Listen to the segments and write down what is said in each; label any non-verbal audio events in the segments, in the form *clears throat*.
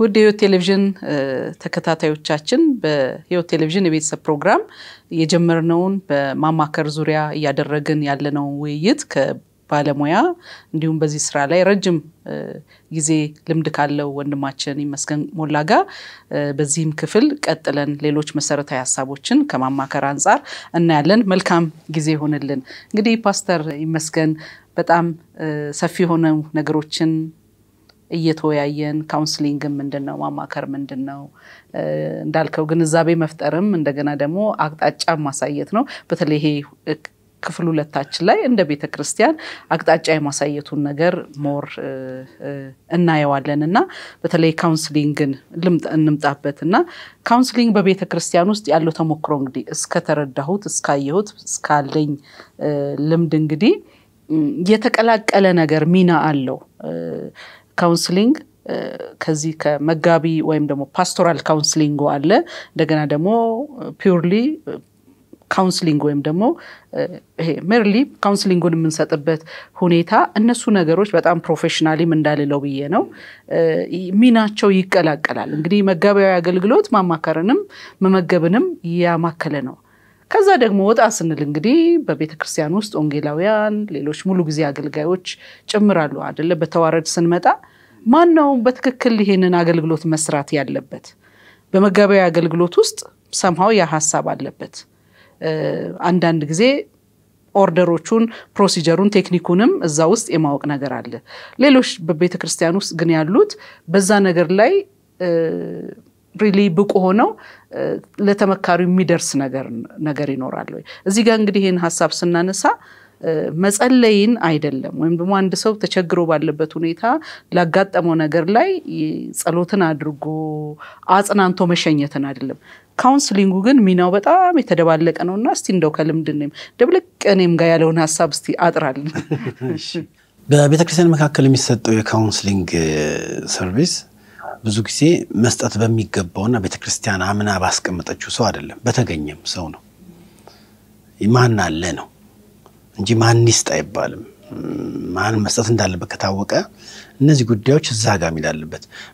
ውድ የህይወት ቴሌቪዥን ተከታታዮቻችን በህይወት ቴሌቪዥን የቤተሰብ ፕሮግራም የጀመርነውን በማማከር ዙሪያ እያደረግን ያለነው ውይይት ከባለሙያ እንዲሁም በዚህ ስራ ላይ ረጅም ጊዜ ልምድ ካለው ወንድማችን ይመስገን ሞላ ጋር በዚህም ክፍል ቀጥለን ሌሎች መሰረታዊ ሀሳቦችን ከማማከር አንጻር እናያለን። መልካም ጊዜ ይሆንልን። እንግዲህ ፓስተር ይመስገን በጣም ሰፊ የሆነው ነገሮችን እየተወያየን ካውንስሊንግም ምንድን ነው ማማከር ምንድን ነው እንዳልከው ግንዛቤ መፍጠርም እንደገና ደግሞ አቅጣጫ ማሳየት ነው። በተለይ ይሄ ክፍል ሁለታችን ላይ እንደ ቤተ ክርስቲያን አቅጣጫ የማሳየቱን ነገር ሞር እናየዋለን እና በተለይ ካውንስሊንግን እንምጣበት እና ካውንስሊንግ በቤተ ክርስቲያን ውስጥ ያለው ተሞክሮ እንግዲህ እስከተረዳሁት እስካየሁት እስካለኝ ልምድ እንግዲህ የተቀላቀለ ነገር ሚና አለው። ካውንስሊንግ ከዚህ ከመጋቢ ወይም ደግሞ ፓስቶራል ካውንስሊንግ አለ። እንደገና ደግሞ ፒውርሊ ካውንስሊንግ ወይም ደግሞ ይሄ ሜርሊ ካውንስሊንጉን የምንሰጥበት ሁኔታ እነሱ ነገሮች በጣም ፕሮፌሽናሊም እንዳልለው ብዬ ነው ሚናቸው ይቀላቀላል። እንግዲህ መጋቢያዊ አገልግሎት ማማከርንም መመገብንም ያማከለ ነው። ከዛ ደግሞ ወጣ ስንል እንግዲህ በቤተ ክርስቲያን ውስጥ ወንጌላውያን፣ ሌሎች ሙሉ ጊዜ አገልጋዮች ጭምራሉ አደለ? በተዋረድ ስንመጣ ማን ነው በትክክል ይሄንን አገልግሎት መስራት ያለበት? በመጋቢያ አገልግሎት ውስጥ ሰምሃው ያ ሀሳብ አለበት። አንዳንድ ጊዜ ኦርደሮቹን፣ ፕሮሲጀሩን፣ ቴክኒኩንም እዛ ውስጥ የማወቅ ነገር አለ። ሌሎች በቤተ ክርስቲያን ውስጥ ግን ያሉት በዛ ነገር ላይ ሪሊ ብቁ ሆነው ለተመካሪ የሚደርስ ነገር ይኖራል ወይ? እዚህ ጋር እንግዲህ ይህን ሀሳብ ስናነሳ መጸለይን አይደለም ወይም ደግሞ አንድ ሰው ተቸግሮ ባለበት ሁኔታ ላጋጠመው ነገር ላይ ጸሎትን አድርጎ አጽናንቶ መሸኘትን አይደለም። ካውንስሊንጉ ግን ሚናው በጣም የተደባለቀ ነው እና እስቲ እንደው ከልምድ ደብልቅ እኔም ጋር ያለውን ሀሳብ እስቲ አጥራልን። በቤተክርስቲያን መካከል የሚሰጠው የካውንስሊንግ ሰርቪስ ብዙ ጊዜ መስጠት በሚገባውና ቤተክርስቲያን አምና ባስቀመጠችው ሰው አይደለም፣ በተገኘም ሰው ነው። ማን አለ ነው እንጂ ማን ይስጥ አይባልም። ማን መስጠት እንዳለበት ከታወቀ እነዚህ ጉዳዮች እዛ ጋር ሚል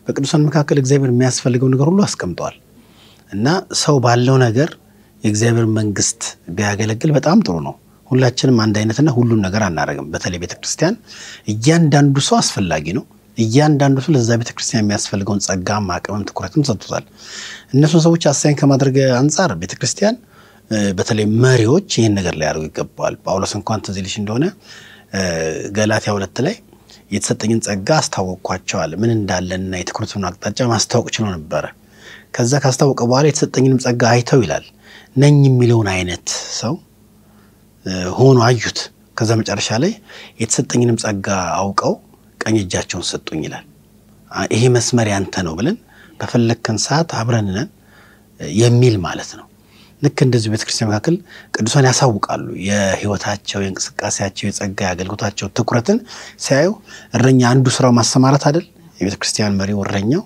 በቅዱሳን መካከል እግዚአብሔር የሚያስፈልገው ነገር ሁሉ አስቀምጠዋል እና ሰው ባለው ነገር የእግዚአብሔር መንግስት ቢያገለግል በጣም ጥሩ ነው። ሁላችንም አንድ አይነትና ሁሉን ነገር አናደርግም። በተለይ ቤተክርስቲያን እያንዳንዱ ሰው አስፈላጊ ነው። እያንዳንዱ ሰው ለዛ ቤተክርስቲያን የሚያስፈልገውን ጸጋ ማቅመም ትኩረትም ሰጥቶታል። እነሱን ሰዎች አሳይን ከማድረግ አንጻር ቤተክርስቲያን በተለይ መሪዎች ይህን ነገር ላይ ያደርጉ ይገባዋል። ጳውሎስ እንኳን ትዝ ይልሽ እንደሆነ ገላትያ ሁለት ላይ የተሰጠኝን ጸጋ አስታወቅኳቸዋል ምን እንዳለና የትኩረቱን አቅጣጫ ማስታወቅ ችሎ ነበረ። ከዛ ካስታወቀ በኋላ የተሰጠኝንም ጸጋ አይተው ይላል ነኝ የሚለውን አይነት ሰው ሆኖ አዩት። ከዛ መጨረሻ ላይ የተሰጠኝንም ጸጋ አውቀው ቀኝ እጃቸውን ሰጡኝ ይላል። ይሄ መስመር ያንተ ነው ብለን በፈለግከን ሰዓት አብረን ነን የሚል ማለት ነው። ልክ እንደዚሁ ቤተክርስቲያን መካከል ቅዱሳን ያሳውቃሉ። የህይወታቸው፣ የእንቅስቃሴያቸው፣ የጸጋ የአገልግሎታቸው ትኩረትን ሲያዩ እረኛ አንዱ ስራው ማሰማራት አይደል? የቤተክርስቲያን መሪው እረኛው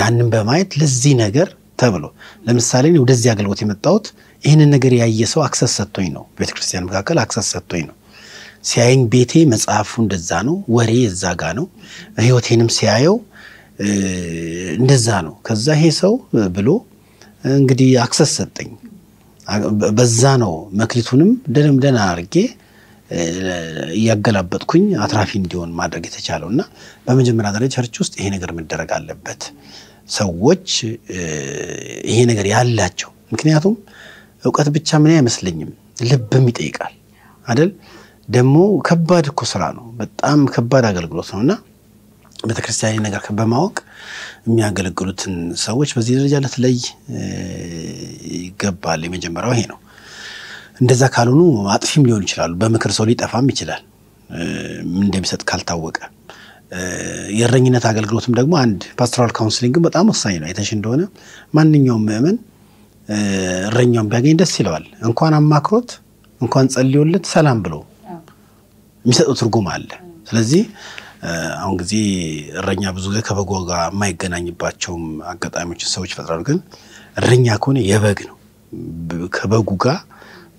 ያንን በማየት ለዚህ ነገር ተብሎ ለምሳሌ ወደዚህ አገልግሎት የመጣሁት ይህንን ነገር ያየ ሰው አክሰስ ሰጥቶኝ ነው። ቤተክርስቲያን መካከል አክሰስ ሰጥቶኝ ነው። ሲያየኝ ቤቴ መጽሐፉ እንደዛ ነው፣ ወሬ እዛ ጋ ነው፣ ህይወቴንም ሲያየው እንደዛ ነው። ከዛ ይሄ ሰው ብሎ እንግዲህ አክሰስ ሰጠኝ። በዛ ነው መክሊቱንም ደንም ደና አድርጌ እያገላበጥኩኝ አትራፊ እንዲሆን ማድረግ የተቻለው እና በመጀመሪያ ደረጃ ቸርች ውስጥ ይሄ ነገር መደረግ አለበት። ሰዎች ይሄ ነገር ያላቸው ምክንያቱም እውቀት ብቻ ምን አይመስለኝም፣ ልብም ይጠይቃል አደል። ደግሞ ከባድ እኮ ስራ ነው። በጣም ከባድ አገልግሎት ነው እና ቤተክርስቲያን ነገር በማወቅ የሚያገለግሉትን ሰዎች በዚህ ደረጃ ልትለይ ይገባል። የመጀመሪያው ይሄ ነው። እንደዛ ካልሆኑ አጥፊም ሊሆኑ ይችላሉ። በምክር ሰው ሊጠፋም ይችላል እንደሚሰጥ ካልታወቀ። የእረኝነት አገልግሎትም ደግሞ አንድ ፓስቶራል ካውንስሊንግ በጣም ወሳኝ ነው። አይተሽ እንደሆነ ማንኛውም ምእመን እረኛውን ቢያገኝ ደስ ይለዋል። እንኳን አማክሮት እንኳን ጸልዮለት ሰላም ብሎ የሚሰጠው ትርጉም አለ። ስለዚህ አሁን ጊዜ እረኛ ብዙ ጊዜ ከበጎ ጋር የማይገናኝባቸውም አጋጣሚዎችን ሰዎች ይፈጥራሉ። ግን እረኛ ከሆነ የበግ ነው። ከበጉ ጋር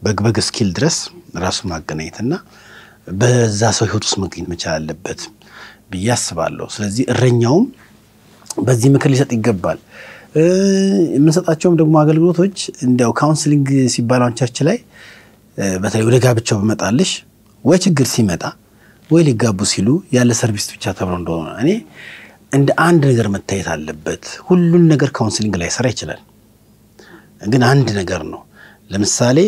በግበግ እስኪል ድረስ ራሱን ማገናኘትና በዛ ሰው ህይወት ውስጥ መገኘት መቻል አለበት ብዬ አስባለሁ። ስለዚህ እረኛውም በዚህ ምክር ሊሰጥ ይገባል። የምንሰጣቸውም ደግሞ አገልግሎቶች እንዲያው ካውንስሊንግ ሲባል ላይ በተለይ ወደ ጋብቻው በመጣልሽ ወይ ችግር ሲመጣ ወይ ሊጋቡ ሲሉ ያለ ሰርቪስ ብቻ ተብሎ እንደሆነ እኔ እንደ አንድ ነገር መታየት አለበት። ሁሉን ነገር ካውንስሊንግ ላይ ሰራ ይችላል፣ ግን አንድ ነገር ነው። ለምሳሌ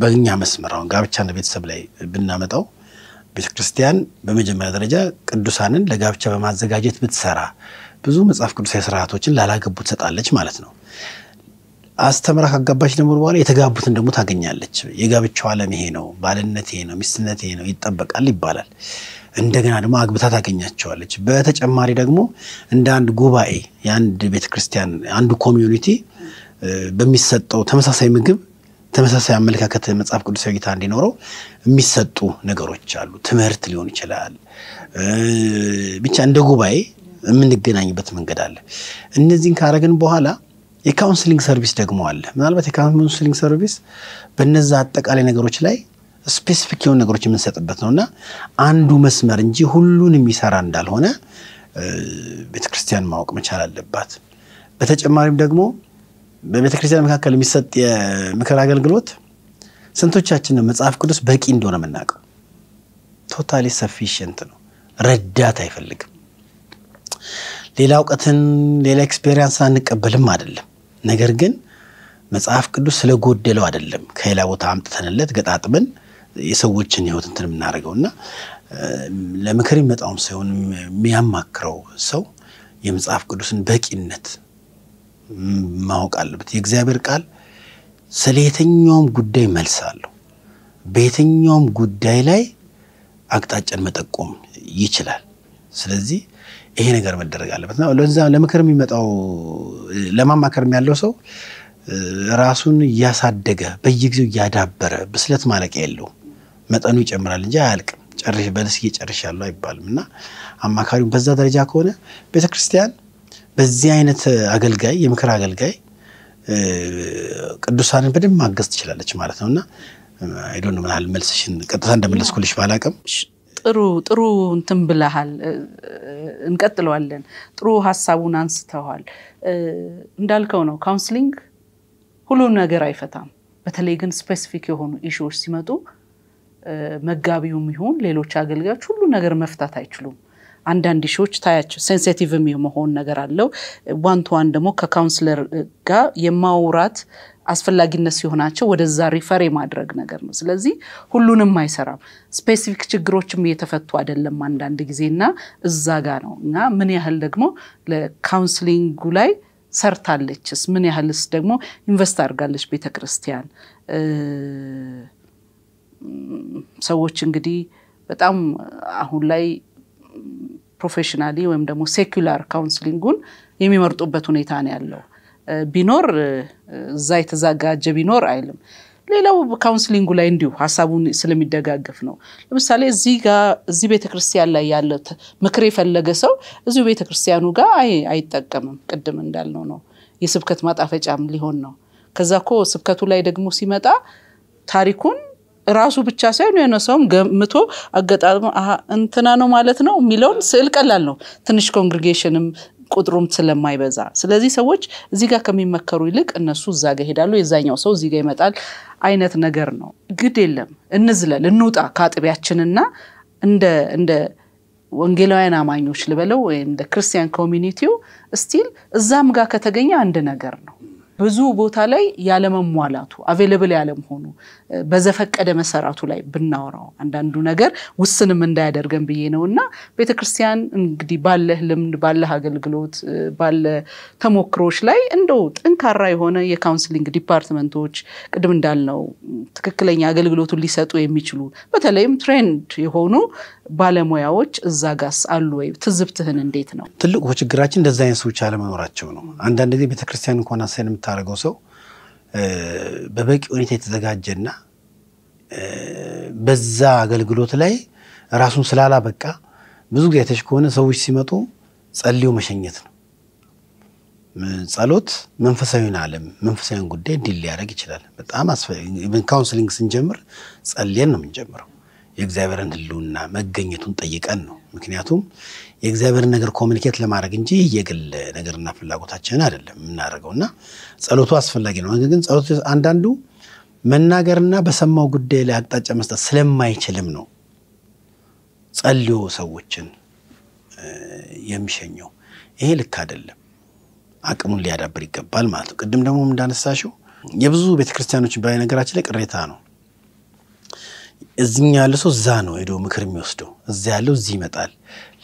በእኛ መስመር አሁን ጋብቻና ቤተሰብ ላይ ብናመጣው ቤተ ክርስቲያን በመጀመሪያ ደረጃ ቅዱሳንን ለጋብቻ በማዘጋጀት ብትሰራ ብዙ መጽሐፍ ቅዱሳዊ ስርዓቶችን ላላገቡ ትሰጣለች ማለት ነው። አስተምራ ካጋባች ደግሞ በኋላ የተጋቡትን ደግሞ ታገኛለች። የጋብቻው ዓለም ይሄ ነው፣ ባልነት ይሄ ነው፣ ሚስትነት ይሄ ነው ይጠበቃል ይባላል። እንደገና ደግሞ አግብታ ታገኛቸዋለች። በተጨማሪ ደግሞ እንደ አንድ ጉባኤ የአንድ ቤተክርስቲያን አንዱ ኮሚዩኒቲ በሚሰጠው ተመሳሳይ ምግብ ተመሳሳይ አመለካከት መጽሐፍ ቅዱስ ጌታ እንዲኖረው የሚሰጡ ነገሮች አሉ። ትምህርት ሊሆን ይችላል። ብቻ እንደ ጉባኤ የምንገናኝበት መንገድ አለ። እነዚህን ካረግን በኋላ የካውንስሊንግ ሰርቪስ ደግሞ አለ። ምናልባት የካውንስሊንግ ሰርቪስ በነዛ አጠቃላይ ነገሮች ላይ ስፔሲፊክ የሆኑ ነገሮች የምንሰጥበት ነው እና አንዱ መስመር እንጂ ሁሉን የሚሰራ እንዳልሆነ ቤተክርስቲያን ማወቅ መቻል አለባት። በተጨማሪም ደግሞ በቤተክርስቲያን መካከል የሚሰጥ የምክር አገልግሎት ስንቶቻችን ነው መጽሐፍ ቅዱስ በቂ እንደሆነ የምናውቀው? ቶታሊ ሰፊሽንት ነው፣ ረዳት አይፈልግም። ሌላ እውቀትን ሌላ ኤክስፔሪንስ አንቀበልም አይደለም። ነገር ግን መጽሐፍ ቅዱስ ስለጎደለው አይደለም ከሌላ ቦታ አምጥተንለት ገጣጥመን የሰዎችን ህይወት እንትን የምናደርገው እና ለምክር የሚመጣውም ሳይሆን የሚያማክረው ሰው የመጽሐፍ ቅዱስን በቂነት ማወቅ አለበት። የእግዚአብሔር ቃል ስለ የትኛውም ጉዳይ መልስ አለው። በየትኛውም ጉዳይ ላይ አቅጣጫን መጠቆም ይችላል። ስለዚህ ይሄ ነገር መደረግ አለበት። ለዛ ለምክር የሚመጣው ለማማከርም ያለው ሰው ራሱን እያሳደገ በየጊዜው እያዳበረ ብስለት ማለቂያ የለው መጠኑ ይጨምራል እንጂ አያልቅም። ጨርሽ በልስ ያለ አይባልም እና አማካሪው በዛ ደረጃ ከሆነ ቤተክርስቲያን በዚህ አይነት አገልጋይ የምክር አገልጋይ ቅዱሳንን በደንብ ማገዝ ትችላለች ማለት ነው እና አይዶን ምናህል መልስሽን ቀጥታ እንደመለስኩልሽ ባላቅም ጥሩ ጥሩ እንትን ብለሃል፣ እንቀጥለዋለን። ጥሩ ሀሳቡን አንስተዋል። እንዳልከው ነው ካውንስሊንግ ሁሉን ነገር አይፈታም። በተለይ ግን ስፔሲፊክ የሆኑ ኢሹዎች ሲመጡ መጋቢውም ይሁን ሌሎች አገልጋዮች ሁሉ ነገር መፍታት አይችሉም። አንዳንድ ሾዎች ታያቸው ሴንሲቲቭም የመሆን ነገር አለው። ዋን ቱ ዋን ደግሞ ከካውንስለር ጋር የማውራት አስፈላጊነት ሲሆናቸው ወደዛ ሪፈር የማድረግ ነገር ነው። ስለዚህ ሁሉንም አይሰራም። ስፔሲፊክ ችግሮችም እየተፈቱ አይደለም አንዳንድ ጊዜ እና እዛ ጋ ነው እና ምን ያህል ደግሞ ለካውንስሊንጉ ላይ ሰርታለችስ፣ ምን ያህልስ ደግሞ ኢንቨስት አድርጋለች ቤተክርስቲያን። ሰዎች እንግዲህ በጣም አሁን ላይ ፕሮፌሽናሊ ወይም ደግሞ ሴኩላር ካውንስሊንጉን የሚመርጡበት ሁኔታ ነው ያለው። ቢኖር እዛ የተዘጋጀ ቢኖር አይልም። ሌላው ካውንስሊንጉ ላይ እንዲሁ ሀሳቡን ስለሚደጋገፍ ነው። ለምሳሌ እዚህ ጋር እዚህ ቤተክርስቲያን ላይ ያለ ምክር የፈለገ ሰው እዚሁ ቤተክርስቲያኑ ጋር አይጠቀምም። ቅድም እንዳልነው ነው የስብከት ማጣፈጫም ሊሆን ነው። ከዛ ኮ ስብከቱ ላይ ደግሞ ሲመጣ ታሪኩን ራሱ ብቻ ሳይሆን የሆነ ሰውም ገምቶ አገጣጥሞ እንትና ነው ማለት ነው የሚለውን ስዕል ቀላል ነው። ትንሽ ኮንግሪጌሽንም ቁጥሩም ስለማይበዛ ስለዚህ ሰዎች እዚህ ጋር ከሚመከሩ ይልቅ እነሱ እዛ ጋ ይሄዳሉ፣ የዛኛው ሰው እዚህ ጋ ይመጣል አይነት ነገር ነው። ግድ የለም እንዝለል፣ እንውጣ ከአጥቢያችንና እንደ ወንጌላውያን አማኞች ልበለው ወይ እንደ ክርስቲያን ኮሚኒቲው ስቲል እዛም ጋር ከተገኘ አንድ ነገር ነው። ብዙ ቦታ ላይ ያለመሟላቱ አቬለብል ያለመሆኑ በዘፈቀደ መሰራቱ ላይ ብናወራው አንዳንዱ ነገር ውስንም እንዳያደርገን ብዬ ነው እና ቤተክርስቲያን እንግዲህ ባለህ ልምድ ባለህ አገልግሎት ባለ ተሞክሮች ላይ እንደው ጠንካራ የሆነ የካውንስሊንግ ዲፓርትመንቶች ቅድም እንዳልነው ትክክለኛ አገልግሎቱን ሊሰጡ የሚችሉ በተለይም ትሬንድ የሆኑ ባለሙያዎች እዛ ጋስ አሉ ወይ? ትዝብትህን እንዴት ነው? ትልቁ ችግራችን እንደዚ አይነት ሰዎች አለመኖራቸው ነው። አንዳንድ ጊዜ ቤተክርስቲያን እንኳን አሳይን የምታደርገው ሰው በበቂ ሁኔታ የተዘጋጀና በዛ አገልግሎት ላይ ራሱን ስላላበቃ ብዙ ጊዜ አይተሽ ከሆነ ሰዎች ሲመጡ ጸልዮ መሸኘት ነው። ጸሎት መንፈሳዊን ዓለም መንፈሳዊን ጉዳይ እንዲል ሊያደርግ ይችላል። በጣም ካውንስሊንግ ስንጀምር ጸልየን ነው የምንጀምረው። የእግዚአብሔርን ሕልውና መገኘቱን ጠይቀን ነው። ምክንያቱም የእግዚአብሔርን ነገር ኮሚኒኬት ለማድረግ እንጂ የግል ነገርና ፍላጎታችንን አይደለም የምናደርገው እና ጸሎቱ አስፈላጊ ነው። ግን ጸሎቱ አንዳንዱ መናገርና በሰማው ጉዳይ ላይ አቅጣጫ መስጠት ስለማይችልም ነው ጸልዮ ሰዎችን የሚሸኘው። ይሄ ልክ አይደለም። አቅሙን ሊያዳብር ይገባል ማለት ነው። ቅድም ደግሞ እንዳነሳሽው የብዙ ቤተክርስቲያኖች በነገራችን ላይ ቅሬታ ነው እዚኛ ያለ ሰው እዛ ነው ሄዶ ምክር የሚወስደው። እዛ ያለው እዚህ ይመጣል።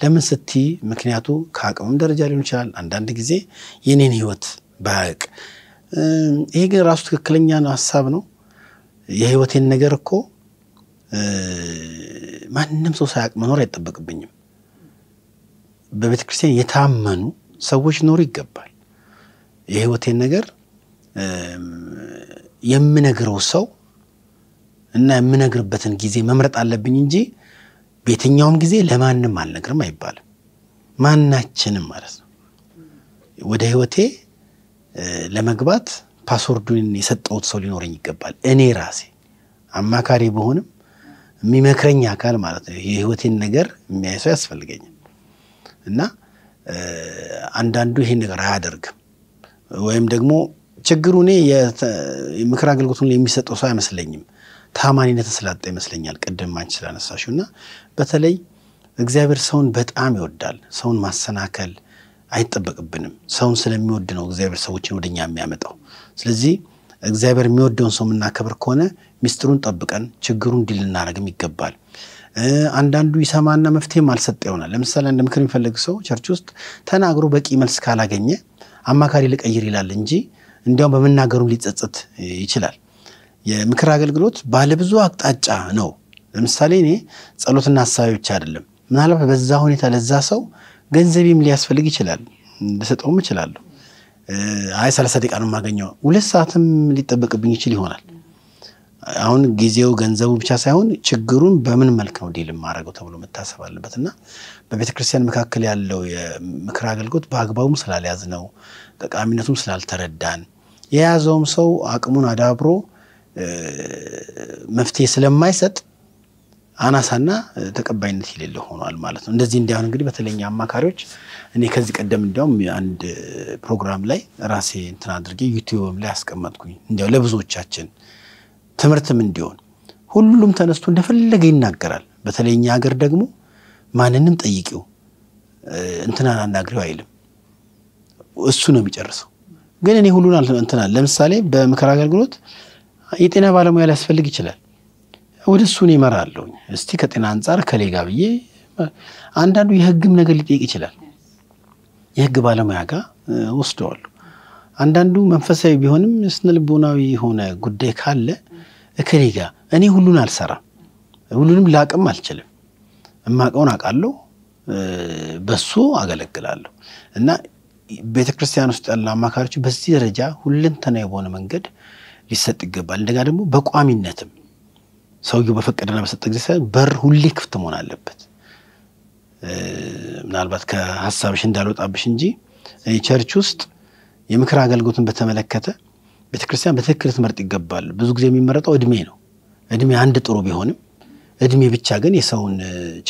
ለምን ስቲ ምክንያቱ ከአቅምም ደረጃ ሊሆን ይችላል። አንዳንድ ጊዜ የኔን ህይወት ባያቅ ይሄ ግን ራሱ ትክክለኛ ሀሳብ ነው። የህይወቴን ነገር እኮ ማንም ሰው ሳያቅ መኖር አይጠበቅብኝም። በቤተ ክርስቲያን የታመኑ ሰዎች ኖሩ ይገባል። የህይወቴን ነገር የምነግረው ሰው እና የምነግርበትን ጊዜ መምረጥ አለብኝ እንጂ በየትኛውም ጊዜ ለማንም አልነግርም አይባልም። ማናችንም ማለት ነው። ወደ ህይወቴ ለመግባት ፓስወርዱን የሰጠሁት ሰው ሊኖረኝ ይገባል። እኔ ራሴ አማካሪ በሆንም የሚመክረኝ አካል ማለት ነው። የህይወቴን ነገር የሚያይ ሰው ያስፈልገኛል እና አንዳንዱ ይሄን ነገር አያደርግም ወይም ደግሞ ችግሩ እኔ የምክር አገልግሎቱን የሚሰጠው ሰው አይመስለኝም። ታማኒነትን ስላጣ ይመስለኛል። ቅድም አንቺ ስላነሳሽው እና በተለይ እግዚአብሔር ሰውን በጣም ይወዳል። ሰውን ማሰናከል አይጠበቅብንም። ሰውን ስለሚወድ ነው እግዚአብሔር ሰዎችን ወደኛ የሚያመጣው። ስለዚህ እግዚአብሔር የሚወደውን ሰው የምናከብር ከሆነ ሚስጥሩን ጠብቀን ችግሩን ድል ልናደርግም ይገባል። አንዳንዱ ይሰማና መፍትሄም አልሰጠ ይሆናል። ለምሳሌ አንድ ምክር የሚፈልግ ሰው ቸርች ውስጥ ተናግሮ በቂ መልስ ካላገኘ አማካሪ ልቀይር ይላል እንጂ እንዲያውም በመናገሩም ሊጸጸት ይችላል። የምክር አገልግሎት ባለብዙ አቅጣጫ ነው። ለምሳሌ እኔ ጸሎትና ሀሳቤ ብቻ አይደለም። ምናልባት በዛ ሁኔታ ለዛ ሰው ገንዘቤም ሊያስፈልግ ይችላል፣ ልሰጠውም እችላለሁ። አይ ሰላሳ ደቂቃ ነው የማገኘው፣ ሁለት ሰዓትም ሊጠበቅብኝ ይችል ይሆናል። አሁን ጊዜው ገንዘቡ ብቻ ሳይሆን ችግሩን በምን መልክ ነው ዲል ማድረገው ተብሎ መታሰብ አለበት እና በቤተ ክርስቲያን መካከል ያለው የምክር አገልግሎት በአግባቡም ስላልያዝ ነው ጠቃሚነቱም ስላልተረዳን የያዘውም ሰው አቅሙን አዳብሮ መፍትሄ ስለማይሰጥ አናሳና ተቀባይነት የሌለው ሆኗል ማለት ነው። እንደዚህ እንዲያሁን እንግዲህ በተለኛ አማካሪዎች እኔ ከዚህ ቀደም እንዲያውም አንድ ፕሮግራም ላይ ራሴ እንትን አድርጌ ዩቲዩብም ላይ አስቀመጥኩኝ እንዲያው ለብዙዎቻችን ትምህርትም እንዲሆን ሁሉም ተነስቶ እንደፈለገ ይናገራል። በተለኛ ሀገር ደግሞ ማንንም ጠይቂው እንትናን አናግሪው አይልም። እሱ ነው የሚጨርሰው። ግን እኔ ሁሉን እንትናል ለምሳሌ በምክር አገልግሎት የጤና ባለሙያ ሊያስፈልግ ይችላል። ወደ እሱን ይመራለሁ። እስቲ ከጤና አንጻር ከሌጋ ብዬ አንዳንዱ የህግም ነገር ሊጠይቅ ይችላል። የህግ ባለሙያ ጋር ወስደዋሉ። አንዳንዱ መንፈሳዊ ቢሆንም ስነልቦናዊ የሆነ ጉዳይ ካለ እከሌ ጋ እኔ ሁሉን አልሰራም፣ ሁሉንም ላቅም አልችልም። እማቀውን አውቃለሁ፣ በሱ አገለግላለሁ እና ቤተክርስቲያን ውስጥ ያሉ አማካሪዎች በዚህ ደረጃ ሁለንተና የሆነ መንገድ ሊሰጥ ይገባል። እንደጋ ደግሞ በቋሚነትም ሰውየው በፈቀደና በሰጠ ጊዜ ሳይሆን በር ሁሌ ክፍት መሆን አለበት። ምናልባት ከሀሳብሽ እንዳልወጣብሽ እንጂ ቸርች ውስጥ የምክር አገልግሎትን በተመለከተ ቤተክርስቲያን በትክክል ትመርጥ ይገባል። ብዙ ጊዜ የሚመረጠው እድሜ ነው። እድሜ አንድ ጥሩ ቢሆንም እድሜ ብቻ ግን የሰውን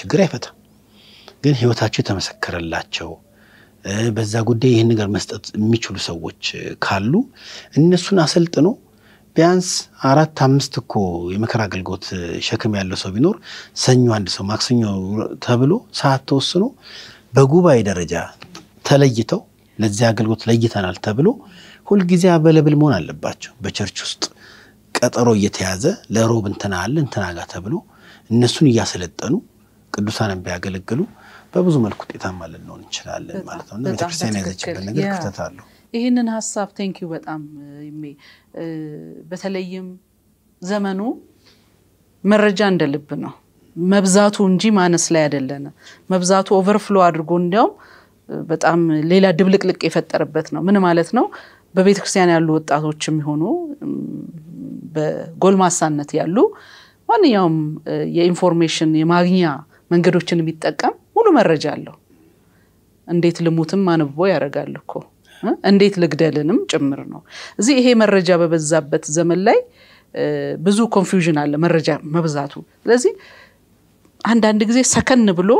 ችግር አይፈታም። ግን ህይወታቸው የተመሰከረላቸው በዛ ጉዳይ ይህን ነገር መስጠት የሚችሉ ሰዎች ካሉ እነሱን አሰልጥኖ ቢያንስ አራት አምስት እኮ የምክር አገልግሎት ሸክም ያለው ሰው ቢኖር ሰኞ አንድ ሰው ማክሰኞ ተብሎ ሰዓት ተወስኖ በጉባኤ ደረጃ ተለይተው ለዚህ አገልግሎት ለይተናል ተብሎ ሁልጊዜ አበለብል መሆን አለባቸው። በቸርች ውስጥ ቀጠሮ እየተያዘ ለሮብ እንትና አለ እንትና ተብሎ እነሱን እያሰለጠኑ ቅዱሳንን ቢያገለግሉ በብዙ መልኩ ውጤታማ ልንሆን እንችላለን ማለት ነው። ቤተክርስቲያን የያዘችበት ነገር ክፍተት አለው። ይህንን ሀሳብ ቴንኪው በጣም ይሜ በተለይም ዘመኑ መረጃ እንደልብ ነው መብዛቱ እንጂ ማነስ ላይ አይደለነ። መብዛቱ ኦቨርፍሎ አድርጎ እንዲያውም በጣም ሌላ ድብልቅልቅ የፈጠረበት ነው። ምን ማለት ነው? በቤተክርስቲያን ያሉ ወጣቶች የሚሆኑ በጎልማሳነት ያሉ ማንኛውም የኢንፎርሜሽን የማግኛ መንገዶችን የሚጠቀም ሙሉ መረጃ አለው። እንዴት ልሙትም አንብቦ ያደርጋል እኮ እንዴት ልግደልንም ጭምር ነው። እዚህ ይሄ መረጃ በበዛበት ዘመን ላይ ብዙ ኮንፊውዥን አለ መረጃ መብዛቱ። ስለዚህ አንዳንድ ጊዜ ሰከን ብሎ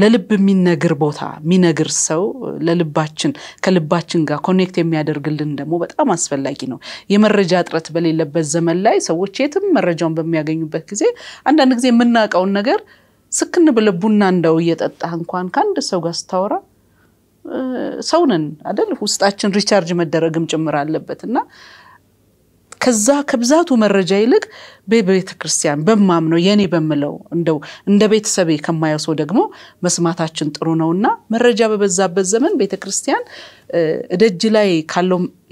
ለልብ የሚነግር ቦታ የሚነግር ሰው ለልባችን ከልባችን ጋር ኮኔክት የሚያደርግልን ደግሞ በጣም አስፈላጊ ነው። የመረጃ እጥረት በሌለበት ዘመን ላይ ሰዎች የትም መረጃውን በሚያገኙበት ጊዜ አንዳንድ ጊዜ የምናውቀውን ነገር ስክን ብለ ቡና እንደው እየጠጣ እንኳን ከአንድ ሰው ጋር ስታወራ ሰውነን አደል ውስጣችን ሪቻርጅ መደረግም ጭምር አለበት እና ከዛ ከብዛቱ መረጃ ይልቅ በቤተ ክርስቲያን በማምነው የኔ በምለው እንደው እንደ ቤተሰቤ ከማየው ሰው ደግሞ መስማታችን ጥሩ ነው እና መረጃ በበዛበት ዘመን ቤተ ክርስቲያን እደጅ ላይ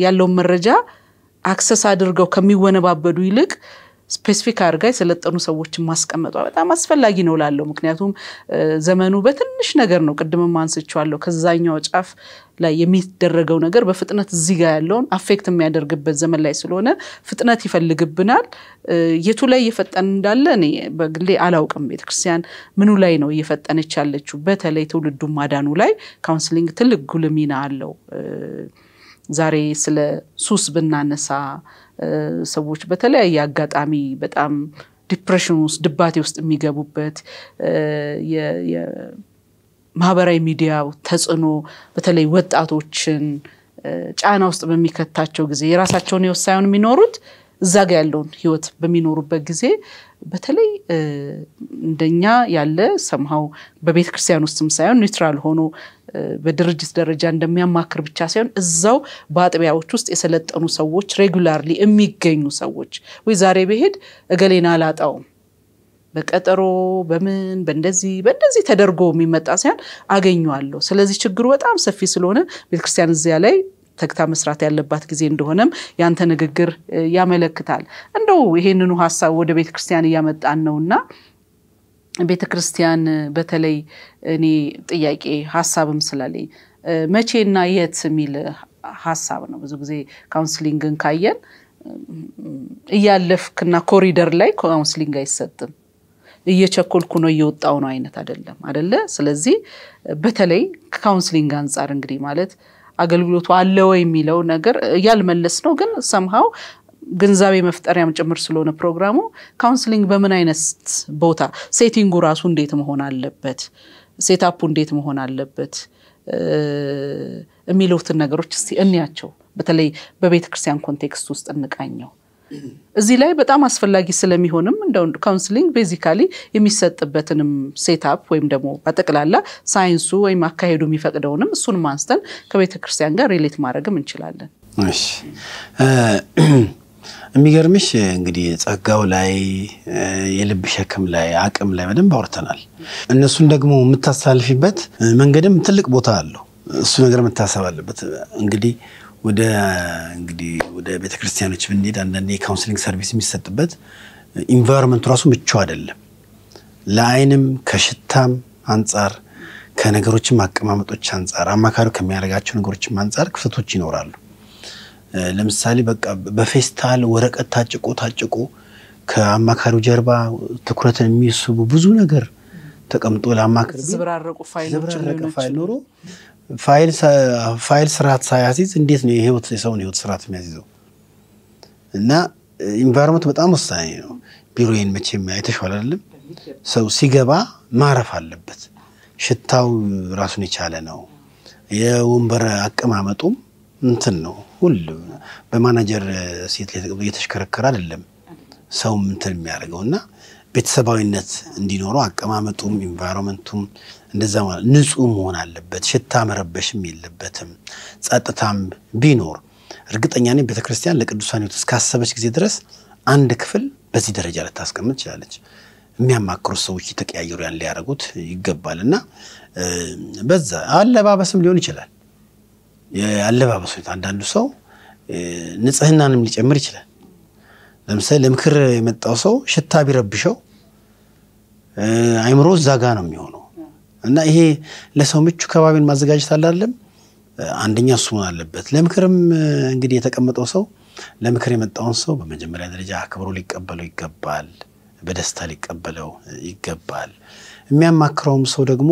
ያለውን መረጃ አክሰስ አድርገው ከሚወነባበዱ ይልቅ ስፔሲፊክ አድርጋ የሰለጠኑ ሰዎችን ማስቀመጧ በጣም አስፈላጊ ነው ላለው። ምክንያቱም ዘመኑ በትንሽ ነገር ነው፣ ቅድምም አንስቼዋለሁ። ከዛኛው ጫፍ ላይ የሚደረገው ነገር በፍጥነት እዚህ ጋር ያለውን አፌክት የሚያደርግበት ዘመን ላይ ስለሆነ ፍጥነት ይፈልግብናል። የቱ ላይ እየፈጠን እንዳለ እኔ በግሌ አላውቅም። ቤተክርስቲያን ምኑ ላይ ነው እየፈጠነች ያለችው? በተለይ ትውልዱ ማዳኑ ላይ ካውንስሊንግ ትልቅ ጉልሚና ሚና አለው። ዛሬ ስለ ሱስ ብናነሳ ሰዎች በተለያየ አጋጣሚ በጣም ዲፕሬሽን ውስጥ ድባቴ ውስጥ የሚገቡበት ማህበራዊ ሚዲያው ተጽዕኖ በተለይ ወጣቶችን ጫና ውስጥ በሚከታቸው ጊዜ የራሳቸውን ህይወት ሳይሆን የሚኖሩት እዛ ጋ ያለውን ህይወት በሚኖሩበት ጊዜ በተለይ እንደኛ ያለ ሰምሃው በቤተክርስቲያን ውስጥም ሳይሆን ኒውትራል ሆኖ በድርጅት ደረጃ እንደሚያማክር ብቻ ሳይሆን እዛው በአጥቢያዎች ውስጥ የሰለጠኑ ሰዎች ሬጉላርሊ የሚገኙ ሰዎች ወይ ዛሬ ብሄድ እገሌን አላጣውም በቀጠሮ በምን በእንደዚህ በእንደዚህ ተደርጎ የሚመጣ ሳይሆን አገኘዋለሁ። ስለዚህ ችግሩ በጣም ሰፊ ስለሆነ ቤተክርስቲያን እዚያ ላይ ተግታ መስራት ያለባት ጊዜ እንደሆነም ያንተ ንግግር ያመለክታል። እንደው ይሄንኑ ሀሳብ ወደ ቤተክርስቲያን እያመጣን ነውና ቤተ ክርስቲያን በተለይ እኔ ጥያቄ ሀሳብም ስላለኝ መቼና የት የሚል ሀሳብ ነው። ብዙ ጊዜ ካውንስሊንግን ካየን እያለፍክና ኮሪደር ላይ ካውንስሊንግ አይሰጥም። እየቸኮልኩ ነው እየወጣው ነው አይነት አይደለም አደለ። ስለዚህ በተለይ ከካውንስሊንግ አንጻር እንግዲህ ማለት አገልግሎቱ አለ የሚለው ነገር እያልመለስ ነው። ግን ሰምሃው ግንዛቤ መፍጠሪያም ጭምር ስለሆነ ፕሮግራሙ ካውንስሊንግ በምን አይነት ቦታ ሴቲንጉ ራሱ እንዴት መሆን አለበት፣ ሴታፑ እንዴት መሆን አለበት የሚሉትን ነገሮች እስቲ እንያቸው። በተለይ በቤተ ክርስቲያን ኮንቴክስት ውስጥ እንቃኘው። እዚህ ላይ በጣም አስፈላጊ ስለሚሆንም እንደ ካውንስሊንግ ቤዚካሊ የሚሰጥበትንም ሴታፕ ወይም ደግሞ በጠቅላላ ሳይንሱ ወይም አካሄዱ የሚፈቅደውንም እሱንም አንስተን ከቤተ ክርስቲያን ጋር ሪሌት ማድረግም እንችላለን። የሚገርምሽ እንግዲህ ጸጋው ላይ የልብ ሸክም ላይ አቅም ላይ በደንብ አውርተናል። እነሱን ደግሞ የምታሳልፊበት መንገድም ትልቅ ቦታ አለው። እሱ ነገር መታሰብ አለበት። እንግዲህ ወደ እንግዲህ ወደ ቤተክርስቲያኖች ብንሄድ አንዳንድ የካውንስሊንግ ሰርቪስ የሚሰጥበት ኢንቫይሮንመንቱ ራሱ ምቹ አይደለም። ለአይንም ከሽታም አንጻር ከነገሮችም አቀማመጦች አንጻር አማካሪ ከሚያደርጋቸው ነገሮችም አንጻር ክፍተቶች ይኖራሉ። ለምሳሌ በቃ በፌስታል ወረቀት ታጭቆ ታጭቆ ከአማካሪው ጀርባ ትኩረትን የሚስቡ ብዙ ነገር ተቀምጦ ለአማካሪ ዝብራረቁ ፋይል ኖሮ ፋይል ስርዓት ሳያሲዝ እንዴት ነው የህይወት የሰውን ህይወት ስርዓት የሚያሲዘው? እና ኢንቫይሮመንት በጣም ወሳኝ ነው። ቢሮዬን መቼ አይተሽዋል አይደለም? ሰው ሲገባ ማረፍ አለበት። ሽታው ራሱን የቻለ ነው። የወንበር አቀማመጡም እንትን ነው ሁሉ በማናጀር ሴት እየተሽከረከረ አይደለም ሰው ምንትን የሚያደርገው እና ቤተሰባዊነት እንዲኖረው አቀማመጡም ኢንቫይሮመንቱም እንደዛ ማለት ንጹህ መሆን አለበት። ሽታ መረበሽም የለበትም። ጸጥታም ቢኖር እርግጠኛ ነኝ ቤተክርስቲያን ለቅዱሳን ሕይወት እስካሰበች ጊዜ ድረስ አንድ ክፍል በዚህ ደረጃ ልታስቀምጥ ትችላለች። የሚያማክሩት ሰዎች የተቀያየሩ ያን ሊያደርጉት ይገባል እና በዛ አለባበስም ሊሆን ይችላል የአለባበስ ሁኔታ አንዳንዱ ሰው ንጽህናንም ሊጨምር ይችላል። ለምሳሌ ለምክር የመጣው ሰው ሽታ ቢረብሸው አይምሮ እዛ ጋ ነው የሚሆነው እና ይሄ ለሰው ምቹ ከባቢን ማዘጋጀት አላለም። አንደኛ እሱ መሆን አለበት። ለምክርም እንግዲህ የተቀመጠው ሰው ለምክር የመጣውን ሰው በመጀመሪያ ደረጃ አክብሮ ሊቀበለው ይገባል። በደስታ ሊቀበለው ይገባል። የሚያማክረውም ሰው ደግሞ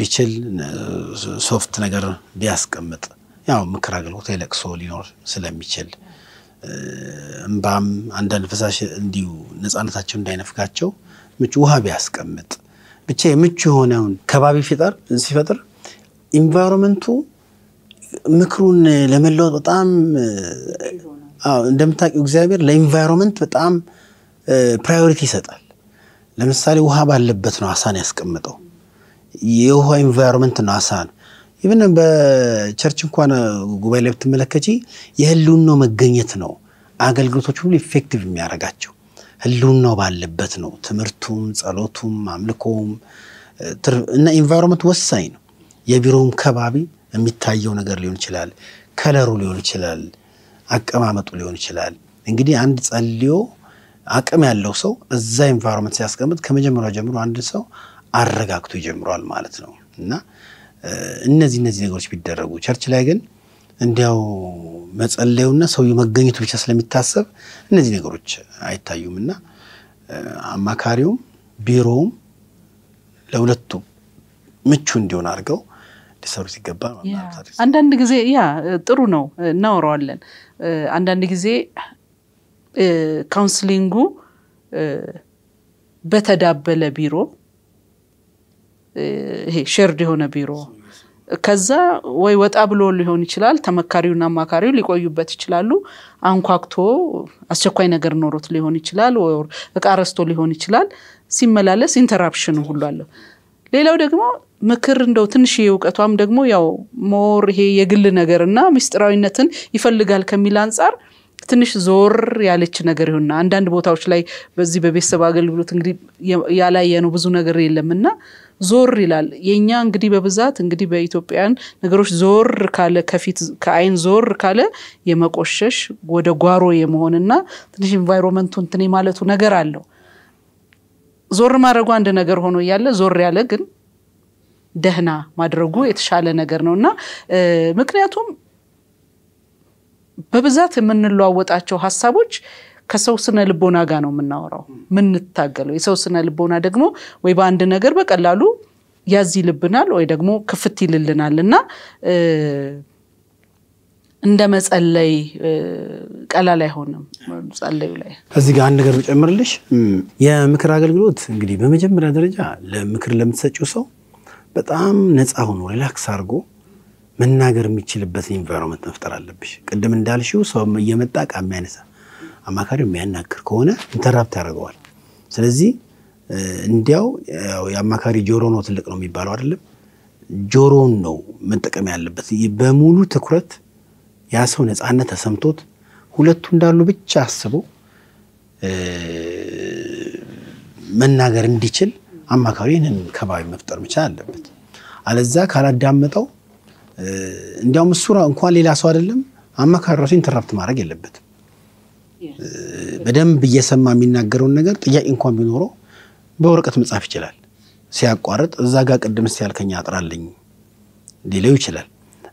ቢችል ሶፍት ነገር ቢያስቀምጥ ያው ምክር አገልግሎት የለቅሶ ሊኖር ስለሚችል እምባም አንዳንድ ፈሳሽ እንዲሁ ነፃነታቸው እንዳይነፍጋቸው ምቹ ውሃ ቢያስቀምጥ ብቻ የምቹ የሆነውን ከባቢ ፊጠር ሲፈጥር ኢንቫይሮንመንቱ ምክሩን ለመለወጥ በጣም እንደምታውቂው እግዚአብሔር ለኢንቫይሮንመንት በጣም ፕራዮሪቲ ይሰጣል። ለምሳሌ ውሃ ባለበት ነው አሳን ያስቀምጠው። የውሃ ኢንቫይሮንመንት ነው አሳን በቸርች እንኳን ጉባኤ ላይ ብትመለከቺ የህልውናው መገኘት ነው አገልግሎቶች ሁሉ ኢፌክቲቭ የሚያደርጋቸው ህልውናው ባለበት ነው። ትምህርቱም፣ ጸሎቱም፣ አምልኮውም እና ኢንቫይሮንመንት ወሳኝ ነው። የቢሮውም ከባቢ የሚታየው ነገር ሊሆን ይችላል፣ ከለሩ ሊሆን ይችላል፣ አቀማመጡ ሊሆን ይችላል። እንግዲህ አንድ ጸልዮ አቅም ያለው ሰው እዛ ኢንቫይሮንመንት ሲያስቀምጥ ከመጀመሪያ ጀምሮ አንድ ሰው አረጋግቶ ይጀምሯል ማለት ነው እና እነዚህ እነዚህ ነገሮች ቢደረጉ ቸርች ላይ ግን እንዲያው መጸለዩና ሰው መገኘቱ ብቻ ስለሚታሰብ እነዚህ ነገሮች አይታዩም እና አማካሪውም ቢሮውም ለሁለቱ ምቹ እንዲሆን አድርገው ሊሰሩ ሲገባ አንዳንድ ጊዜ ያ ጥሩ ነው እናወረዋለን አንዳንድ ጊዜ ካውንስሊንጉ በተዳበለ ቢሮ ይሄ ሼርድ የሆነ ቢሮ ከዛ ወይ ወጣ ብሎ ሊሆን ይችላል። ተመካሪውና አማካሪው ሊቆዩበት ይችላሉ። አንኳክቶ አስቸኳይ ነገር ኖሮት ሊሆን ይችላል፣ እቃ ረስቶ ሊሆን ይችላል። ሲመላለስ ኢንተራፕሽን ሁሉ አለው። ሌላው ደግሞ ምክር እንደው ትንሽ እውቀቷም ደግሞ ያው ሞር ይሄ የግል ነገርና ምስጢራዊነትን ይፈልጋል ከሚል አንጻር ትንሽ ዞር ያለች ነገር ይሆንና አንዳንድ ቦታዎች ላይ በዚህ በቤተሰብ አገልግሎት እንግዲህ ያላየነው ብዙ ነገር የለምና ዞር ይላል። የእኛ እንግዲህ በብዛት እንግዲህ በኢትዮጵያን ነገሮች ዞር ካለ ከፊት ከአይን ዞር ካለ የመቆሸሽ ወደ ጓሮ የመሆንና ትንሽ ኢንቫይሮንመንቱ እንትን ማለቱ ነገር አለው። ዞር ማድረጉ አንድ ነገር ሆኖ እያለ ዞር ያለ ግን ደህና ማድረጉ የተሻለ ነገር ነው እና ምክንያቱም በብዛት የምንለዋወጣቸው ሀሳቦች ከሰው ስነ ልቦና ጋር ነው የምናወራው ምንታገለው። የሰው ስነ ልቦና ደግሞ ወይ በአንድ ነገር በቀላሉ ያዝ ይልብናል ወይ ደግሞ ክፍት ይልልናል እና እንደ መጸለይ ቀላል አይሆንም። ጸለዩ ላይ እዚህ ጋር አንድ ነገር ጨምርልሽ። የምክር አገልግሎት እንግዲህ በመጀመሪያ ደረጃ ለምክር ለምትሰጪው ሰው በጣም ነፃ ሆኖ ሪላክስ አድርጎ መናገር የሚችልበት ኢንቫይሮመንት መፍጠር አለብሽ። ቅድም እንዳልሽው ሰው እየመጣ ዕቃ የሚያነሳ አማካሪው የሚያናግር ከሆነ ኢንተራፕት ያደርገዋል። ስለዚህ እንዲያው የአማካሪ ጆሮ ነው ትልቅ ነው የሚባለው አይደለም። ጆሮውን ነው መጠቀም ያለበት። በሙሉ ትኩረት ያ ሰው ነፃነት ተሰምቶት ሁለቱ እንዳሉ ብቻ አስቦ መናገር እንዲችል አማካሪ ይህንን ከባቢ መፍጠር መቻል አለበት። አለዛ ካላዳመጠው እንዲያውም እሱ እንኳን ሌላ ሰው አይደለም አማካሪ ራሱ ኢንተራፕት ማድረግ የለበትም። በደንብ እየሰማ የሚናገረውን ነገር ጥያቄ እንኳን ቢኖረው በወረቀት መጻፍ ይችላል። ሲያቋርጥ እዛ ጋር ቅድም ሲያልከኝ አጥራለኝ ሊለው ይችላል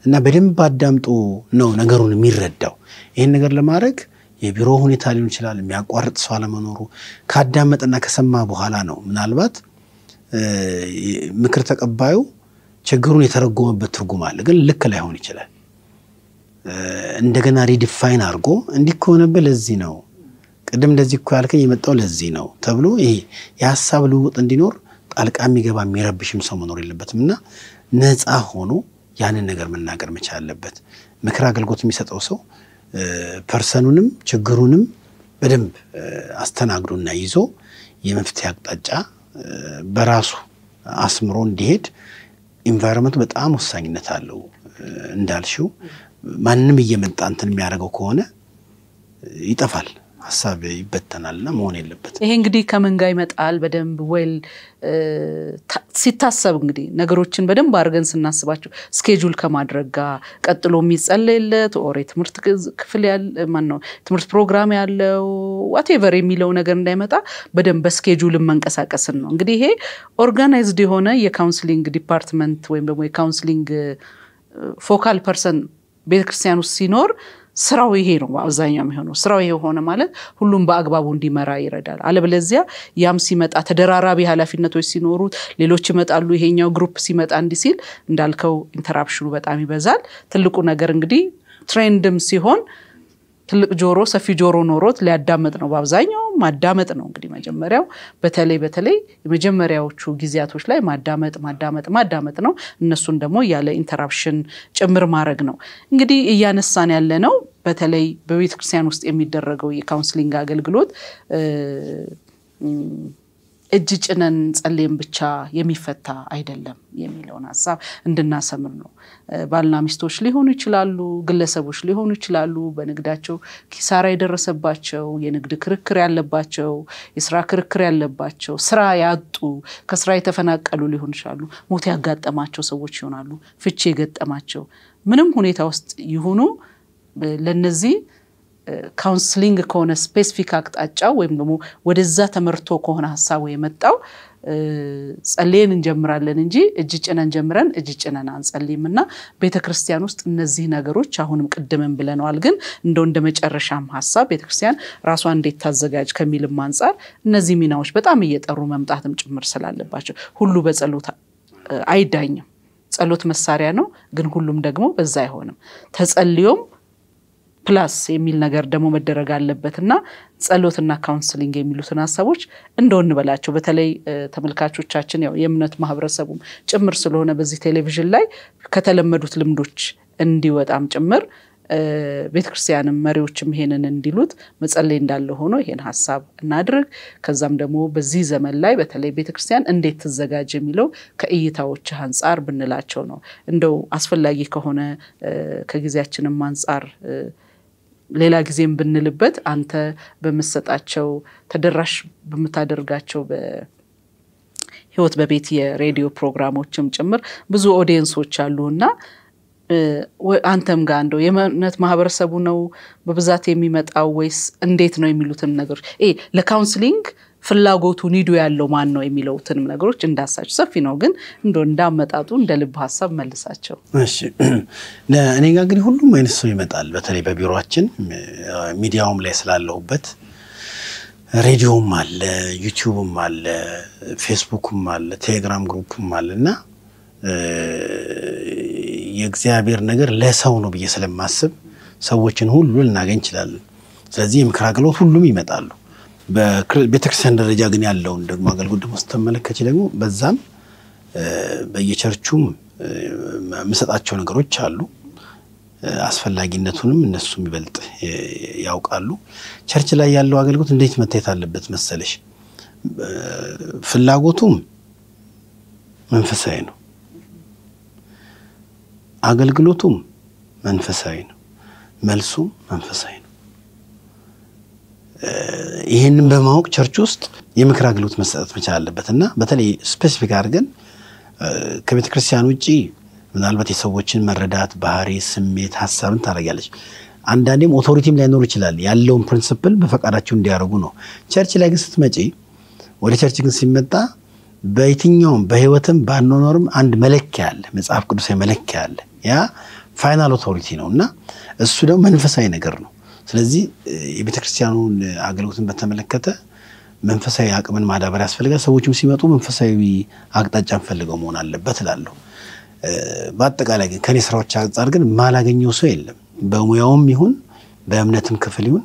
እና በደንብ አዳምጦ ነው ነገሩን የሚረዳው። ይህን ነገር ለማድረግ የቢሮ ሁኔታ ሊሆን ይችላል፣ የሚያቋርጥ ሰው አለመኖሩ ካዳመጠና ከሰማ በኋላ ነው ምናልባት ምክር ተቀባዩ ችግሩን የተረጎመበት ትርጉም አለ፣ ግን ልክ ላይሆን ይችላል። እንደገና ሪዲፋይን አድርጎ እንዲህ ከሆነብህ ለዚህ ነው ቅድም እንደዚህ እኮ ያልከኝ የመጣው ለዚህ ነው ተብሎ ይሄ የሀሳብ ልውውጥ እንዲኖር ጣልቃ የሚገባ የሚረብሽም ሰው መኖር የለበትም እና ነፃ ሆኖ ያንን ነገር መናገር መቻል አለበት። ምክር አገልግሎት የሚሰጠው ሰው ፐርሰኑንም ችግሩንም በደንብ አስተናግዶና ይዞ የመፍትሄ አቅጣጫ በራሱ አስምሮ እንዲሄድ ኢንቫይሮንመንቱ በጣም ወሳኝነት አለው እንዳልሽው ማንም እየመጣ እንትን የሚያደርገው ከሆነ ይጠፋል። ሀሳብ ይበተናል እና መሆን የለበት። ይሄ እንግዲህ ከምን ጋር ይመጣል? በደንብ ወይል ሲታሰብ እንግዲህ ነገሮችን በደንብ አድርገን ስናስባቸው ስኬጁል ከማድረግ ጋር ቀጥሎ የሚጸለይለት ኦር የትምህርት ክፍል ማን ነው ትምህርት ፕሮግራም ያለው ዋቴቨር የሚለው ነገር እንዳይመጣ በደንብ በስኬጁልን መንቀሳቀስን ነው። እንግዲህ ይሄ ኦርጋናይዝድ የሆነ የካውንስሊንግ ዲፓርትመንት ወይም ደግሞ የካውንስሊንግ ፎካል ፐርሰን ቤተክርስቲያን ውስጥ ሲኖር ስራው ይሄ ነው በአብዛኛው የሚሆነው። ስራው ይሄ ሆነ ማለት ሁሉም በአግባቡ እንዲመራ ይረዳል። አለበለዚያ ያም ሲመጣ ተደራራቢ ኃላፊነቶች ሲኖሩት ሌሎች ይመጣሉ፣ ይሄኛው ግሩፕ ሲመጣ እንዲህ ሲል እንዳልከው ኢንተራፕሽኑ በጣም ይበዛል። ትልቁ ነገር እንግዲህ ትሬንድም ሲሆን ትልቅ ጆሮ ሰፊ ጆሮ ኖሮት ሊያዳመጥ ነው። በአብዛኛው ማዳመጥ ነው እንግዲህ መጀመሪያው። በተለይ በተለይ የመጀመሪያዎቹ ጊዜያቶች ላይ ማዳመጥ ማዳመጥ ማዳመጥ ነው። እነሱን ደግሞ ያለ ኢንተራፕሽን ጭምር ማድረግ ነው። እንግዲህ እያነሳን ያለ ነው በተለይ በቤተክርስቲያን ውስጥ የሚደረገው የካውንስሊንግ አገልግሎት እጅ ጭነን ጸልየን ብቻ የሚፈታ አይደለም የሚለውን ሀሳብ እንድናሰምር ነው። ባልና ሚስቶች ሊሆኑ ይችላሉ፣ ግለሰቦች ሊሆኑ ይችላሉ፣ በንግዳቸው ኪሳራ የደረሰባቸው፣ የንግድ ክርክር ያለባቸው፣ የስራ ክርክር ያለባቸው፣ ስራ ያጡ፣ ከስራ የተፈናቀሉ ሊሆኑ ይችላሉ፣ ሞት ያጋጠማቸው ሰዎች ይሆናሉ፣ ፍቺ የገጠማቸው ምንም ሁኔታ ውስጥ ይሁኑ ለነዚህ ካውንስሊንግ ከሆነ ስፔሲፊክ አቅጣጫው ወይም ደግሞ ወደዛ ተመርቶ ከሆነ ሀሳቡ የመጣው ጸልየን እንጀምራለን እንጂ እጅ ጭነን ጀምረን እጅ ጭነን አንጸልይም እና ቤተክርስቲያን ውስጥ እነዚህ ነገሮች አሁንም ቅድምን ብለነዋል ግን እንደው እንደ መጨረሻም ሀሳብ ቤተክርስቲያን ራሷ እንዴት ታዘጋጅ ከሚልም አንጻር እነዚህ ሚናዎች በጣም እየጠሩ መምጣትም ጭምር ስላለባቸው ሁሉ በጸሎት አይዳኝም ጸሎት መሳሪያ ነው ግን ሁሉም ደግሞ በዛ አይሆንም ተጸልዮም ፕላስ የሚል ነገር ደግሞ መደረግ አለበት እና ጸሎትና ካውንስሊንግ የሚሉትን ሀሳቦች እንደው በላቸው። በተለይ ተመልካቾቻችን ያው የእምነት ማህበረሰቡም ጭምር ስለሆነ በዚህ ቴሌቪዥን ላይ ከተለመዱት ልምዶች እንዲወጣም ጭምር ቤተክርስቲያንም መሪዎችም ይሄንን እንዲሉት መጸለይ እንዳለ ሆኖ ይሄን ሀሳብ እናድርግ። ከዛም ደግሞ በዚህ ዘመን ላይ በተለይ ቤተክርስቲያን እንዴት ትዘጋጅ የሚለው ከእይታዎች አንጻር ብንላቸው ነው። እንደው አስፈላጊ ከሆነ ከጊዜያችንም አንጻር ሌላ ጊዜም ብንልበት አንተ በምሰጣቸው ተደራሽ በምታደርጋቸው ህይወት በቤት የሬዲዮ ፕሮግራሞችም ጭምር ብዙ ኦዲየንሶች አሉ እና አንተም ጋር እንደው የእምነት ማህበረሰቡ ነው በብዛት የሚመጣው ወይስ እንዴት ነው የሚሉትም ነገሮች ለካውንስሊንግ ፍላጎቱ ኒዱ ያለው ማን ነው የሚለውትንም ነገሮች እንዳሳቸው ሰፊ ነው፣ ግን እንደ እንዳመጣጡ እንደ ልብ ሀሳብ መልሳቸው። እሺ *clears throat* እኔ ጋር እንግዲህ ሁሉም አይነት ሰው ይመጣል። በተለይ በቢሮችን ሚዲያውም ላይ ስላለሁበት ሬዲዮም አለ፣ ዩቲዩብም አለ፣ ፌስቡክም አለ፣ ቴሌግራም ግሩፕም አለ እና የእግዚአብሔር ነገር ለሰው ነው ብዬ ስለማስብ ሰዎችን ሁሉ ልናገኝ እንችላለን። ስለዚህ የምክር አገልግሎት ሁሉም ይመጣሉ። በቤተክርስቲያን ደረጃ ግን ያለውን ደግሞ አገልግሎት ደግሞ ስትመለከች ደግሞ በዛም በየቸርቹም የምሰጣቸው ነገሮች አሉ። አስፈላጊነቱንም እነሱ ይበልጥ ያውቃሉ። ቸርች ላይ ያለው አገልግሎት እንዴት መታየት አለበት መሰለሽ? ፍላጎቱም መንፈሳዊ ነው፣ አገልግሎቱም መንፈሳዊ ነው፣ መልሱም መንፈሳዊ ነው። ይህንን በማወቅ ቸርች ውስጥ የምክር አገልግሎት መሰጠት መቻል አለበት እና በተለይ ስፔሲፊክ አድርገን ከቤተ ክርስቲያን ውጭ ምናልባት የሰዎችን መረዳት፣ ባህሪ፣ ስሜት፣ ሀሳብን ታደርጋለች። አንዳንዴም ኦቶሪቲም ላይኖር ይችላል። ያለውን ፕሪንስፕል በፈቃዳቸው እንዲያደርጉ ነው። ቸርች ላይ ግን ስትመጪ፣ ወደ ቸርች ግን ሲመጣ በየትኛውም በህይወትም ባኖኖርም አንድ መለኪያ አለ፣ መጽሐፍ ቅዱሳዊ መለኪያ አለ። ያ ፋይናል ኦቶሪቲ ነው እና እሱ ደግሞ መንፈሳዊ ነገር ነው። ስለዚህ የቤተክርስቲያኑን አገልግሎትን በተመለከተ መንፈሳዊ አቅምን ማዳበር ያስፈልጋል። ሰዎችም ሲመጡ መንፈሳዊ አቅጣጫን ፈልገው መሆን አለበት እላለሁ። በአጠቃላይ ግን ከኔ ስራዎች አንጻር ግን ማላገኘው ሰው የለም። በሙያውም ይሁን በእምነትም ክፍል ይሁን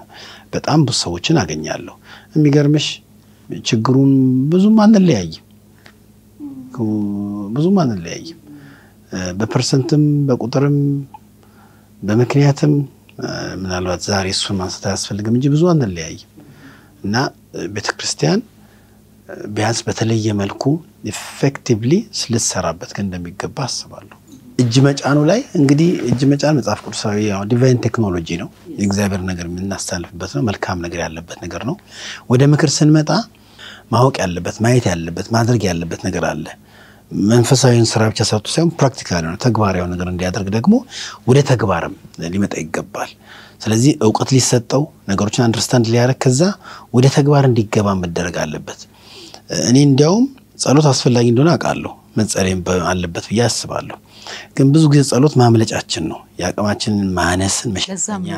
በጣም ብዙ ሰዎችን አገኛለሁ። የሚገርምሽ ችግሩን ብዙም አንለያይም፣ ብዙም አንለያይም። በፐርሰንትም፣ በቁጥርም፣ በምክንያትም ምናልባት ዛሬ እሱን ማንሳት አያስፈልግም እንጂ ብዙ አንለያይም እና ቤተ ክርስቲያን ቢያንስ በተለየ መልኩ ኢፌክቲቭሊ ስልትሰራበት ግን እንደሚገባ አስባለሁ። እጅ መጫኑ ላይ እንግዲህ እጅ መጫን መጽሐፍ ቅዱሳዊ ዲቫይን ቴክኖሎጂ ነው። የእግዚአብሔር ነገር የምናስተላልፍበት ነው። መልካም ነገር ያለበት ነገር ነው። ወደ ምክር ስንመጣ ማወቅ ያለበት ማየት ያለበት ማድረግ ያለበት ነገር አለ። መንፈሳዊን ስራ ብቻ ሰርቶ ሳይሆን ፕራክቲካል የሆነ ተግባራዊ ነገር እንዲያደርግ ደግሞ ወደ ተግባርም ሊመጣ ይገባል። ስለዚህ እውቀት ሊሰጠው ነገሮችን አንደርስታንድ ሊያደርግ ከዛ ወደ ተግባር እንዲገባ መደረግ አለበት። እኔ እንዲያውም ጸሎት አስፈላጊ እንደሆነ አውቃለሁ፣ መጸለይም አለበት ብዬ አስባለሁ። ግን ብዙ ጊዜ ጸሎት ማምለጫችን ነው፣ የአቅማችንን ማነስን መሸፈኛ።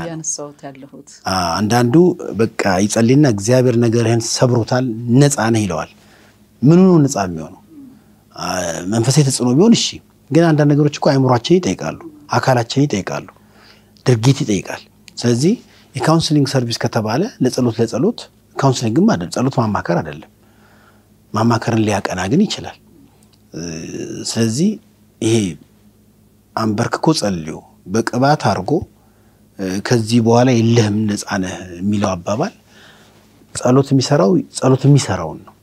አንዳንዱ በቃ ይጸልና እግዚአብሔር ነገርህን ሰብሮታል፣ ነፃ ነህ ይለዋል። ምኑ ነው ነፃ የሚሆነው? መንፈሳዊ ተጽዕኖ ቢሆን እሺ። ግን አንዳንድ ነገሮች እኮ አእምሯችን ይጠይቃሉ፣ አካላችን ይጠይቃሉ፣ ድርጊት ይጠይቃል። ስለዚህ የካውንስሊንግ ሰርቪስ ከተባለ ለጸሎት ለጸሎት ካውንስሊንግም አይደለም፣ ጸሎት ማማከር አይደለም። ማማከርን ሊያቀና ግን ይችላል። ስለዚህ ይሄ አንበርክኮ ጸልዮ በቅባት አድርጎ ከዚህ በኋላ የለህም ነፃነህ የሚለው አባባል ጸሎት የሚሰራው ጸሎት የሚሰራውን ነው።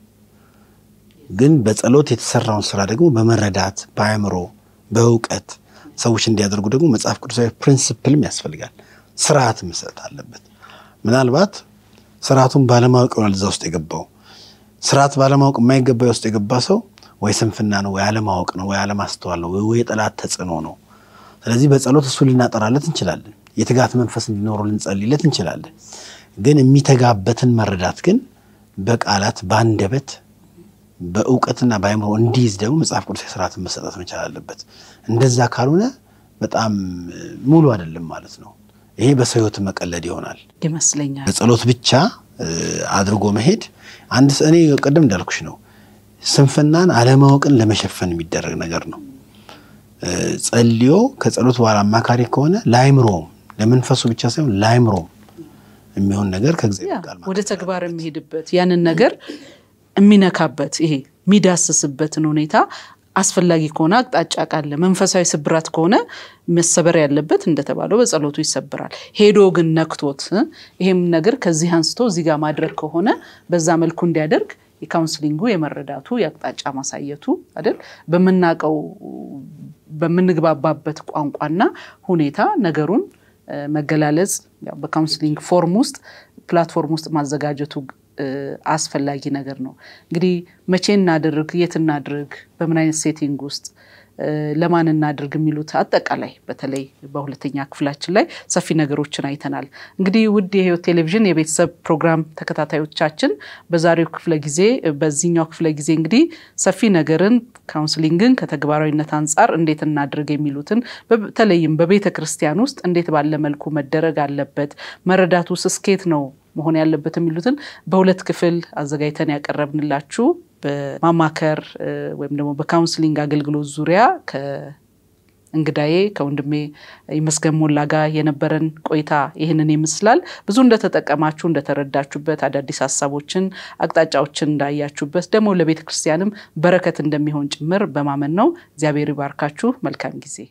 ግን በጸሎት የተሰራውን ስራ ደግሞ በመረዳት በአእምሮ በእውቀት ሰዎች እንዲያደርጉ ደግሞ መጽሐፍ ቅዱሳዊ ፕሪንስፕልም ያስፈልጋል። ስርዓት መሰጠት አለበት። ምናልባት ስርዓቱን ባለማወቅ ይሆናል እዛ ውስጥ የገባው። ስርዓት ባለማወቅ የማይገባ ውስጥ የገባ ሰው ወይ ስንፍና ነው፣ ወይ አለማወቅ ነው፣ ወይ አለማስተዋል ነው፣ ወይ የጠላት ተጽዕኖ ነው። ስለዚህ በጸሎት እሱ ልናጠራለት እንችላለን። የትጋት መንፈስ እንዲኖሩ ልንጸልይለት እንችላለን። ግን የሚተጋበትን መረዳት ግን በቃላት በአንደበት በእውቀትና በአእምሮ እንዲይዝ ደግሞ መጽሐፍ ቅዱስ ስርዓትን መሰጠት መቻል አለበት። እንደዛ ካልሆነ በጣም ሙሉ አይደለም ማለት ነው። ይሄ በሰው ህይወት መቀለድ ይሆናል ይመስለኛል። ጸሎት ብቻ አድርጎ መሄድ አንድ እኔ ቅድም እንዳልኩሽ ነው፣ ስንፍናን አለማወቅን ለመሸፈን የሚደረግ ነገር ነው። ጸልዮ ከጸሎት በኋላ አማካሪ ከሆነ ለአይምሮም ለመንፈሱ ብቻ ሳይሆን ለአይምሮም የሚሆን ነገር ከእግዚአብሔር ቃል ወደ ተግባር የሚሄድበት ያንን ነገር የሚነካበት ይሄ የሚዳስስበትን ሁኔታ አስፈላጊ ከሆነ አቅጣጫ ካለ መንፈሳዊ ስብራት ከሆነ መሰበር ያለበት እንደተባለው በጸሎቱ ይሰብራል። ሄዶ ግን ነክቶት ይሄም ነገር ከዚህ አንስቶ እዚህ ጋር ማድረግ ከሆነ በዛ መልኩ እንዲያደርግ የካውንስሊንጉ የመረዳቱ የአቅጣጫ ማሳየቱ አይደል በምናቀው በምንግባባበት ቋንቋና ሁኔታ ነገሩን መገላለጽ በካውንስሊንግ ፎርም ውስጥ ፕላትፎርም ውስጥ ማዘጋጀቱ አስፈላጊ ነገር ነው። እንግዲህ መቼ እናድርግ፣ የት እናድርግ፣ በምን አይነት ሴቲንግ ውስጥ ለማን እናድርግ የሚሉት አጠቃላይ በተለይ በሁለተኛ ክፍላችን ላይ ሰፊ ነገሮችን አይተናል። እንግዲህ ውድ የህይወት ቴሌቪዥን የቤተሰብ ፕሮግራም ተከታታዮቻችን በዛሬው ክፍለ ጊዜ በዚህኛው ክፍለ ጊዜ እንግዲህ ሰፊ ነገርን ካውንስሊንግን ከተግባራዊነት አንጻር እንዴት እናድርግ የሚሉትን በተለይም በቤተ ክርስቲያን ውስጥ እንዴት ባለ መልኩ መደረግ አለበት መረዳቱ ስስኬት ነው መሆን ያለበት የሚሉትን በሁለት ክፍል አዘጋጅተን ያቀረብንላችሁ በማማከር ወይም ደግሞ በካውንስሊንግ አገልግሎት ዙሪያ እንግዳዬ ከወንድሜ ይመስገን ሞላ ጋር የነበረን ቆይታ ይህንን ይመስላል። ብዙ እንደተጠቀማችሁ እንደተረዳችሁበት፣ አዳዲስ ሀሳቦችን አቅጣጫዎችን እንዳያችሁበት ደግሞ ለቤተ ክርስቲያንም በረከት እንደሚሆን ጭምር በማመን ነው። እግዚአብሔር ይባርካችሁ። መልካም ጊዜ